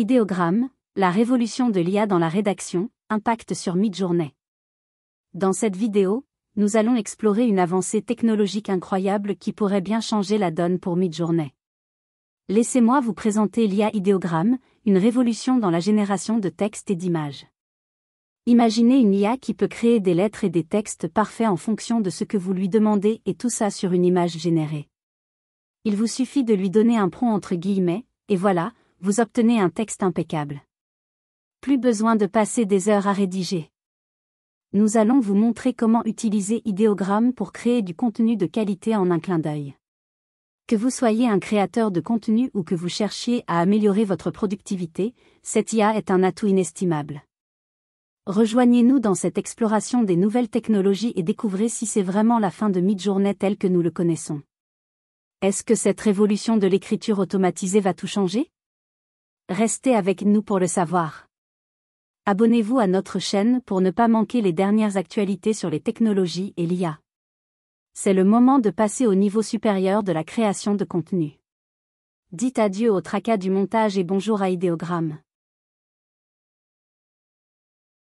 Idéogramme, la révolution de l'IA dans la rédaction, impact sur Midjourney. Dans cette vidéo, nous allons explorer une avancée technologique incroyable qui pourrait bien changer la donne pour Midjourney. Laissez-moi vous présenter l'IA Idéogramme, une révolution dans la génération de textes et d'images. Imaginez une IA qui peut créer des lettres et des textes parfaits en fonction de ce que vous lui demandez et tout ça sur une image générée. Il vous suffit de lui donner un prompt entre guillemets, et voilà, vous obtenez un texte impeccable. Plus besoin de passer des heures à rédiger. Nous allons vous montrer comment utiliser Idéogramme pour créer du contenu de qualité en un clin d'œil. Que vous soyez un créateur de contenu ou que vous cherchiez à améliorer votre productivité, cette IA est un atout inestimable. Rejoignez-nous dans cette exploration des nouvelles technologies et découvrez si c'est vraiment la fin de mi-journée telle que nous le connaissons. Est-ce que cette révolution de l'écriture automatisée va tout changer Restez avec nous pour le savoir. Abonnez-vous à notre chaîne pour ne pas manquer les dernières actualités sur les technologies et l'IA. C'est le moment de passer au niveau supérieur de la création de contenu. Dites adieu au tracas du montage et bonjour à Idéogramme.